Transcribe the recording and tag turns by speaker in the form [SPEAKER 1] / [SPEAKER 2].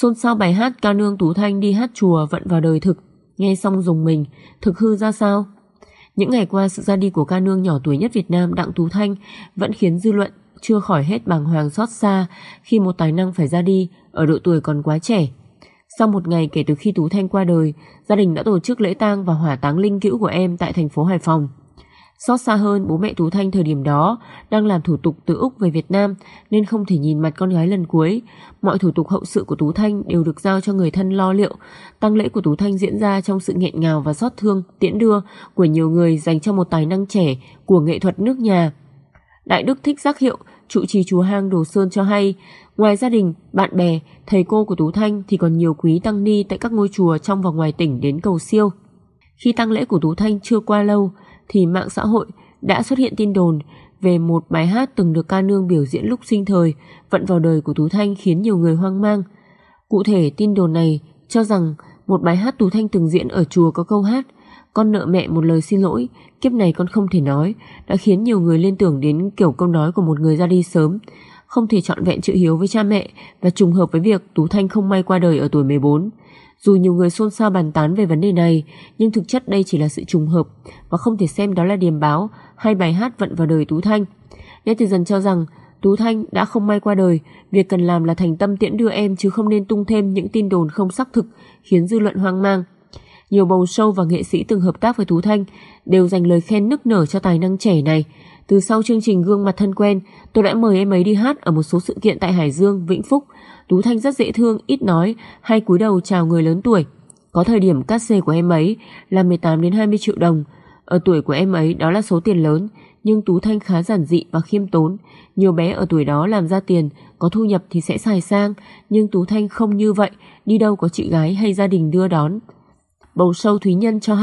[SPEAKER 1] Xôn xao bài hát ca nương Tú Thanh đi hát chùa vận vào đời thực, nghe xong dùng mình, thực hư ra sao? Những ngày qua sự ra đi của ca nương nhỏ tuổi nhất Việt Nam Đặng Tú Thanh vẫn khiến dư luận chưa khỏi hết bàng hoàng xót xa khi một tài năng phải ra đi ở độ tuổi còn quá trẻ. Sau một ngày kể từ khi Tú Thanh qua đời, gia đình đã tổ chức lễ tang và hỏa táng linh cữu của em tại thành phố Hải Phòng. Xót xa hơn bố mẹ Tú Thanh thời điểm đó đang làm thủ tục từ Úc về Việt Nam nên không thể nhìn mặt con gái lần cuối. Mọi thủ tục hậu sự của Tú Thanh đều được giao cho người thân lo liệu. Tăng lễ của Tú Thanh diễn ra trong sự nghẹn ngào và xót thương, tiễn đưa của nhiều người dành cho một tài năng trẻ của nghệ thuật nước nhà. Đại Đức thích giác hiệu, trụ trì chùa hang Đồ Sơn cho hay, ngoài gia đình, bạn bè, thầy cô của Tú Thanh thì còn nhiều quý tăng ni tại các ngôi chùa trong và ngoài tỉnh đến cầu siêu. Khi tăng lễ của Tú Thanh chưa qua lâu, thì mạng xã hội đã xuất hiện tin đồn về một bài hát từng được ca nương biểu diễn lúc sinh thời vận vào đời của Tú Thanh khiến nhiều người hoang mang. Cụ thể tin đồn này cho rằng một bài hát Tú Thanh từng diễn ở chùa có câu hát Con nợ mẹ một lời xin lỗi, kiếp này con không thể nói đã khiến nhiều người liên tưởng đến kiểu câu nói của một người ra đi sớm không thể chọn vẹn chữ hiếu với cha mẹ và trùng hợp với việc Tú Thanh không may qua đời ở tuổi 14. Dù nhiều người xôn xao bàn tán về vấn đề này, nhưng thực chất đây chỉ là sự trùng hợp và không thể xem đó là điềm báo hay bài hát vận vào đời Tú Thanh. Nhất thì dần cho rằng Tú Thanh đã không may qua đời, việc cần làm là thành tâm tiễn đưa em chứ không nên tung thêm những tin đồn không xác thực khiến dư luận hoang mang. Nhiều bầu show và nghệ sĩ từng hợp tác với Tú Thanh đều dành lời khen nức nở cho tài năng trẻ này, từ sau chương trình Gương mặt thân quen, tôi đã mời em ấy đi hát ở một số sự kiện tại Hải Dương, Vĩnh Phúc. Tú Thanh rất dễ thương, ít nói, hay cúi đầu chào người lớn tuổi. Có thời điểm cát xê của em ấy là 18 đến 20 triệu đồng. Ở tuổi của em ấy đó là số tiền lớn, nhưng Tú Thanh khá giản dị và khiêm tốn. Nhiều bé ở tuổi đó làm ra tiền, có thu nhập thì sẽ xài sang, nhưng Tú Thanh không như vậy, đi đâu có chị gái hay gia đình đưa đón. Bầu sâu Thúy Nhân cho hay